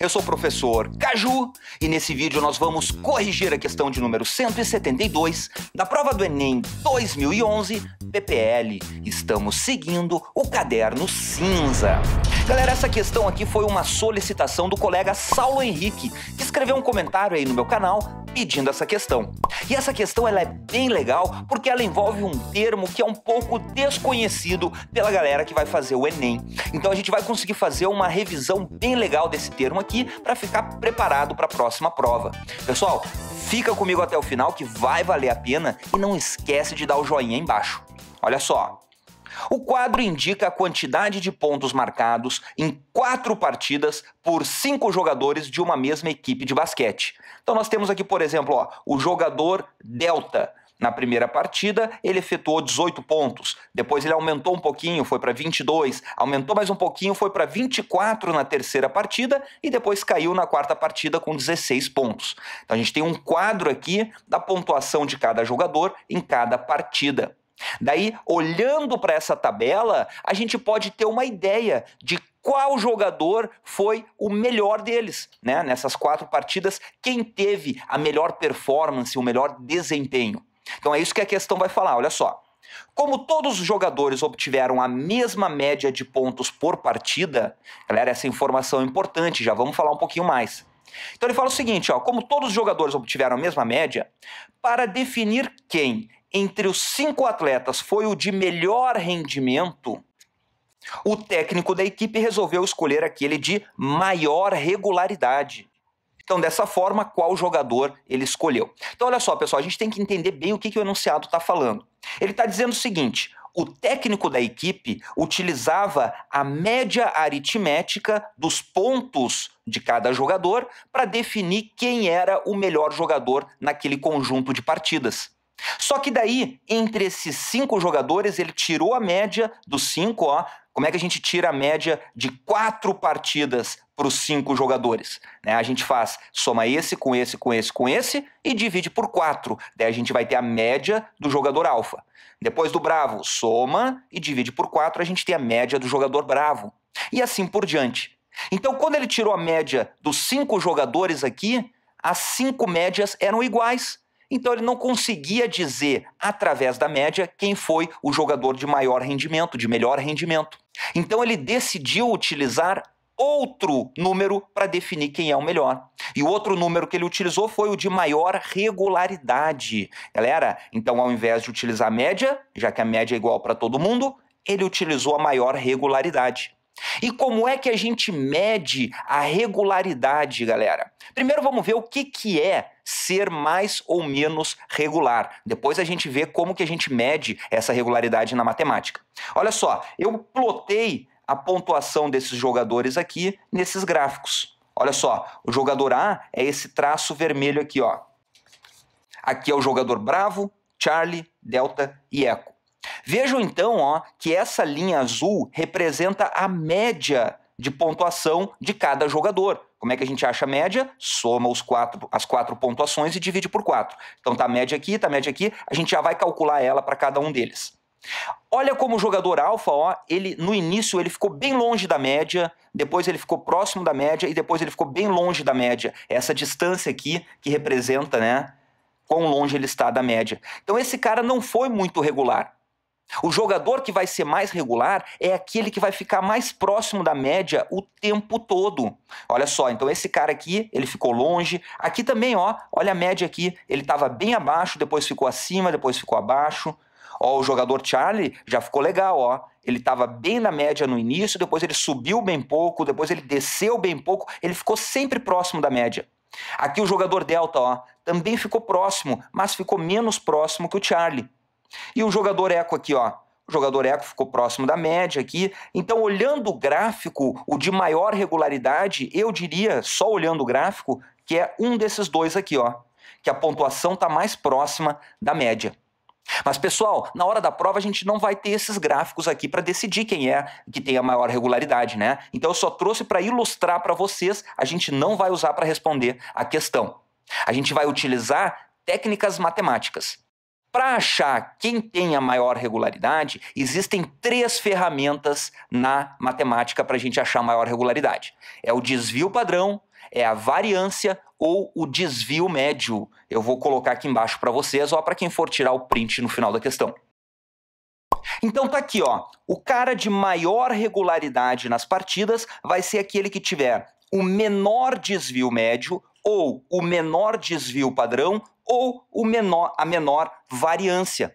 eu sou o professor Caju e nesse vídeo nós vamos corrigir a questão de número 172 da prova do Enem 2011 PPL. Estamos seguindo o caderno cinza. Galera, essa questão aqui foi uma solicitação do colega Saulo Henrique, que escreveu um comentário aí no meu canal pedindo essa questão. E essa questão ela é bem legal porque ela envolve um termo que é um pouco desconhecido pela galera que vai fazer o Enem. Então a gente vai conseguir fazer uma revisão bem legal desse termo aprenderam aqui para ficar preparado para a próxima prova. Pessoal, fica comigo até o final que vai valer a pena e não esquece de dar o joinha embaixo. Olha só, o quadro indica a quantidade de pontos marcados em quatro partidas por cinco jogadores de uma mesma equipe de basquete. Então nós temos aqui, por exemplo, ó, o jogador Delta na primeira partida, ele efetuou 18 pontos. Depois ele aumentou um pouquinho, foi para 22, aumentou mais um pouquinho, foi para 24 na terceira partida e depois caiu na quarta partida com 16 pontos. Então a gente tem um quadro aqui da pontuação de cada jogador em cada partida. Daí, olhando para essa tabela, a gente pode ter uma ideia de qual jogador foi o melhor deles, né? Nessas quatro partidas, quem teve a melhor performance, o melhor desempenho. Então é isso que a questão vai falar, olha só. Como todos os jogadores obtiveram a mesma média de pontos por partida, galera, essa informação é importante, já vamos falar um pouquinho mais. Então ele fala o seguinte, ó, como todos os jogadores obtiveram a mesma média, para definir quem entre os cinco atletas foi o de melhor rendimento, o técnico da equipe resolveu escolher aquele de maior regularidade. Então, dessa forma, qual jogador ele escolheu. Então, olha só, pessoal, a gente tem que entender bem o que, que o enunciado está falando. Ele está dizendo o seguinte: o técnico da equipe utilizava a média aritmética dos pontos de cada jogador para definir quem era o melhor jogador naquele conjunto de partidas. Só que daí, entre esses cinco jogadores, ele tirou a média dos cinco, ó, como é que a gente tira a média de quatro partidas para os cinco jogadores? Né? A gente faz, soma esse com esse, com esse, com esse e divide por quatro. Daí a gente vai ter a média do jogador alfa. Depois do bravo, soma e divide por quatro, a gente tem a média do jogador bravo. E assim por diante. Então, quando ele tirou a média dos cinco jogadores aqui, as cinco médias eram iguais. Então ele não conseguia dizer, através da média, quem foi o jogador de maior rendimento, de melhor rendimento. Então ele decidiu utilizar outro número para definir quem é o melhor. E o outro número que ele utilizou foi o de maior regularidade. Galera, então ao invés de utilizar a média, já que a média é igual para todo mundo, ele utilizou a maior regularidade. E como é que a gente mede a regularidade, galera? Primeiro vamos ver o que, que é ser mais ou menos regular. Depois a gente vê como que a gente mede essa regularidade na matemática. Olha só, eu plotei a pontuação desses jogadores aqui nesses gráficos. Olha só, o jogador A é esse traço vermelho aqui, ó. Aqui é o jogador Bravo, Charlie, Delta e Echo. Vejam então ó, que essa linha azul representa a média de pontuação de cada jogador. Como é que a gente acha a média? Soma os quatro, as quatro pontuações e divide por quatro. Então tá a média aqui, tá a média aqui, a gente já vai calcular ela para cada um deles. Olha como o jogador alfa, ó, ele no início ele ficou bem longe da média, depois ele ficou próximo da média e depois ele ficou bem longe da média. É essa distância aqui que representa, né, quão longe ele está da média. Então esse cara não foi muito regular. O jogador que vai ser mais regular é aquele que vai ficar mais próximo da média o tempo todo. Olha só, então esse cara aqui, ele ficou longe. Aqui também, ó, olha a média aqui. Ele estava bem abaixo, depois ficou acima, depois ficou abaixo. Ó, o jogador Charlie já ficou legal, ó. Ele estava bem na média no início, depois ele subiu bem pouco, depois ele desceu bem pouco. Ele ficou sempre próximo da média. Aqui o jogador Delta, ó, também ficou próximo, mas ficou menos próximo que o Charlie. E o jogador eco aqui, ó. O jogador eco ficou próximo da média aqui. Então, olhando o gráfico, o de maior regularidade, eu diria, só olhando o gráfico, que é um desses dois aqui, ó. Que a pontuação está mais próxima da média. Mas, pessoal, na hora da prova a gente não vai ter esses gráficos aqui para decidir quem é que tem a maior regularidade, né? Então eu só trouxe para ilustrar para vocês, a gente não vai usar para responder a questão. A gente vai utilizar técnicas matemáticas. Para achar quem tem a maior regularidade, existem três ferramentas na matemática para a gente achar a maior regularidade: é o desvio padrão, é a variância ou o desvio médio. Eu vou colocar aqui embaixo para vocês, ó, para quem for tirar o print no final da questão. Então tá aqui, ó. O cara de maior regularidade nas partidas vai ser aquele que tiver o menor desvio médio ou o menor desvio padrão ou o menor, a menor variância.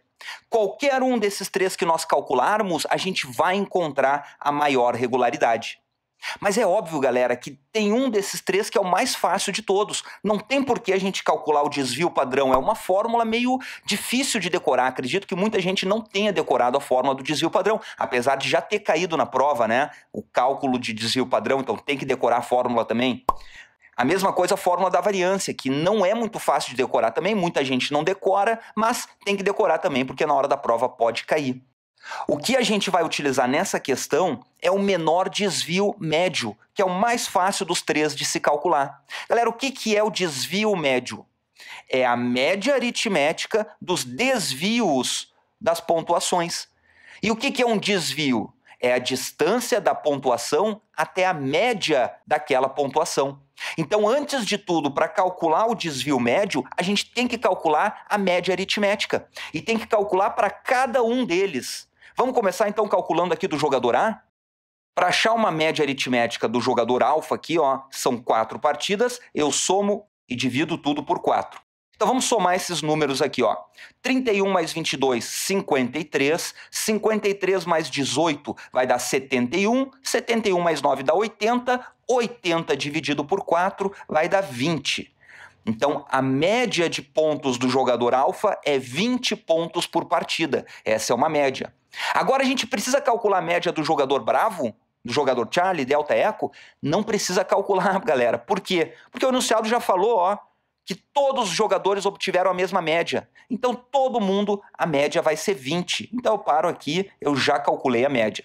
Qualquer um desses três que nós calcularmos, a gente vai encontrar a maior regularidade. Mas é óbvio, galera, que tem um desses três que é o mais fácil de todos. Não tem por que a gente calcular o desvio padrão. É uma fórmula meio difícil de decorar. Acredito que muita gente não tenha decorado a fórmula do desvio padrão, apesar de já ter caído na prova, né? O cálculo de desvio padrão, então tem que decorar a fórmula também. A mesma coisa a fórmula da variância, que não é muito fácil de decorar também, muita gente não decora, mas tem que decorar também, porque na hora da prova pode cair. O que a gente vai utilizar nessa questão é o menor desvio médio, que é o mais fácil dos três de se calcular. Galera, o que, que é o desvio médio? É a média aritmética dos desvios das pontuações. E o que, que é um desvio? É a distância da pontuação até a média daquela pontuação. Então, antes de tudo, para calcular o desvio médio, a gente tem que calcular a média aritmética e tem que calcular para cada um deles. Vamos começar então calculando aqui do jogador A? Para achar uma média aritmética do jogador alfa aqui, ó, são quatro partidas, eu somo e divido tudo por quatro. Então vamos somar esses números aqui, ó. 31 mais 22, 53. 53 mais 18 vai dar 71. 71 mais 9 dá 80. 80 dividido por 4 vai dar 20. Então, a média de pontos do jogador alfa é 20 pontos por partida. Essa é uma média. Agora, a gente precisa calcular a média do jogador bravo? Do jogador Charlie, Delta Echo? Não precisa calcular, galera. Por quê? Porque o enunciado já falou, ó, que todos os jogadores obtiveram a mesma média. Então, todo mundo, a média vai ser 20. Então, eu paro aqui, eu já calculei a média.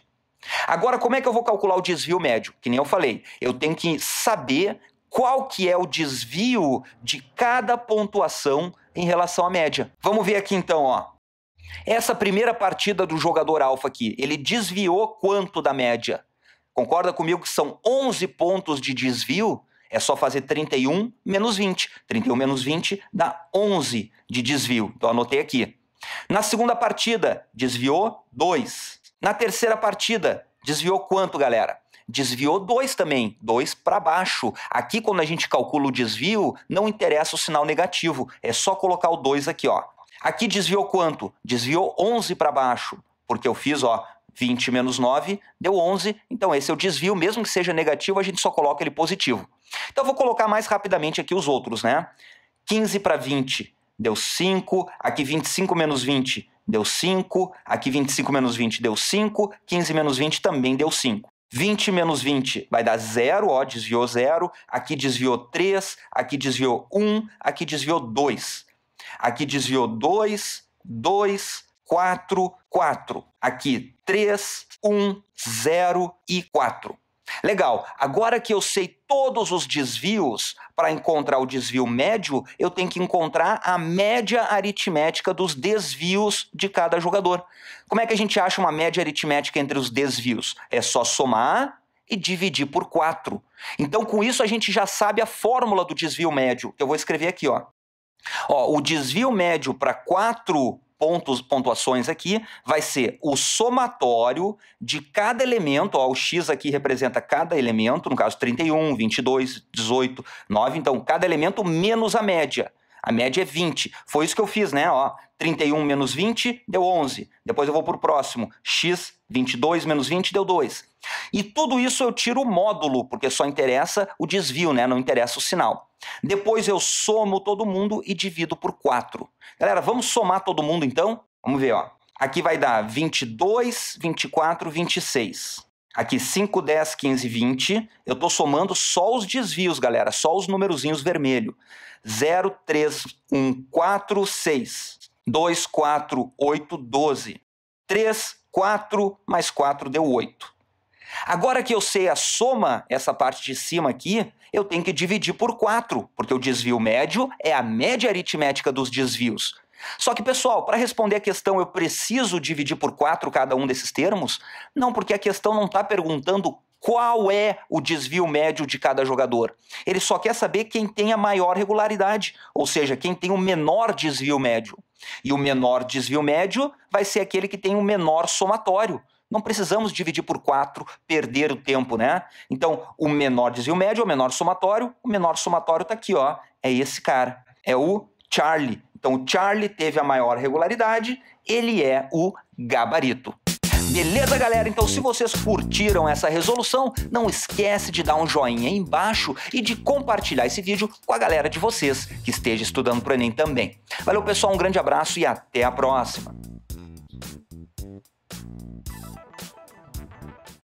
Agora, como é que eu vou calcular o desvio médio? Que nem eu falei, eu tenho que saber qual que é o desvio de cada pontuação em relação à média. Vamos ver aqui então, ó. Essa primeira partida do jogador alfa aqui, ele desviou quanto da média? Concorda comigo que são 11 pontos de desvio? É só fazer 31 menos 20. 31 menos 20 dá 11 de desvio. Então anotei aqui. Na segunda partida, desviou 2. Na terceira partida, desviou quanto, galera? Desviou dois também, dois para baixo. Aqui, quando a gente calcula o desvio, não interessa o sinal negativo, é só colocar o 2 aqui, ó. Aqui desviou quanto? Desviou 11 para baixo, porque eu fiz, ó, 20 menos 9 deu 11, então esse é o desvio, mesmo que seja negativo, a gente só coloca ele positivo. Então vou colocar mais rapidamente aqui os outros, né? 15 para 20 deu 5, aqui 25 menos 20 deu 5, aqui 25 menos 20 deu 5, 15 menos 20 também deu 5. 20 menos 20 vai dar 0, ó, desviou 0, aqui desviou 3, aqui desviou 1, aqui desviou 2. Aqui desviou 2, 2, 4, 4. Aqui 3, 1, 0 e 4. Legal, agora que eu sei todos os desvios, para encontrar o desvio médio, eu tenho que encontrar a média aritmética dos desvios de cada jogador. Como é que a gente acha uma média aritmética entre os desvios? É só somar e dividir por 4. Então, com isso, a gente já sabe a fórmula do desvio médio. Eu vou escrever aqui, ó. ó o desvio médio para 4 pontos, pontuações aqui, vai ser o somatório de cada elemento, ó, o x aqui representa cada elemento, no caso 31, 22, 18, 9, então cada elemento menos a média. A média é 20. Foi isso que eu fiz, né? Ó, 31 menos 20 deu 11. Depois eu vou para o próximo. X, 22 menos 20 deu 2. E tudo isso eu tiro o módulo, porque só interessa o desvio, né? Não interessa o sinal. Depois eu somo todo mundo e divido por 4. Galera, vamos somar todo mundo então? Vamos ver, ó. Aqui vai dar 22, 24, 26. Aqui 5, 10, 15, 20. Eu estou somando só os desvios, galera, só os numerozinhos vermelhos. 0, 3, 1, 4, 6. 2, 4, 8, 12. 3, 4 mais 4 deu 8. Agora que eu sei a soma, essa parte de cima aqui, eu tenho que dividir por 4, porque o desvio médio é a média aritmética dos desvios. Só que, pessoal, para responder a questão eu preciso dividir por 4 cada um desses termos? Não, porque a questão não está perguntando qual é o desvio médio de cada jogador. Ele só quer saber quem tem a maior regularidade, ou seja, quem tem o menor desvio médio. E o menor desvio médio vai ser aquele que tem o menor somatório, não precisamos dividir por quatro, perder o tempo, né? Então, o menor desvio médio é o menor somatório, o menor somatório está aqui, ó, é esse cara, é o Charlie. Então, o Charlie teve a maior regularidade, ele é o gabarito. Beleza, galera? Então, se vocês curtiram essa resolução, não esquece de dar um joinha aí embaixo e de compartilhar esse vídeo com a galera de vocês que esteja estudando para o Enem também. Valeu, pessoal, um grande abraço e até a próxima!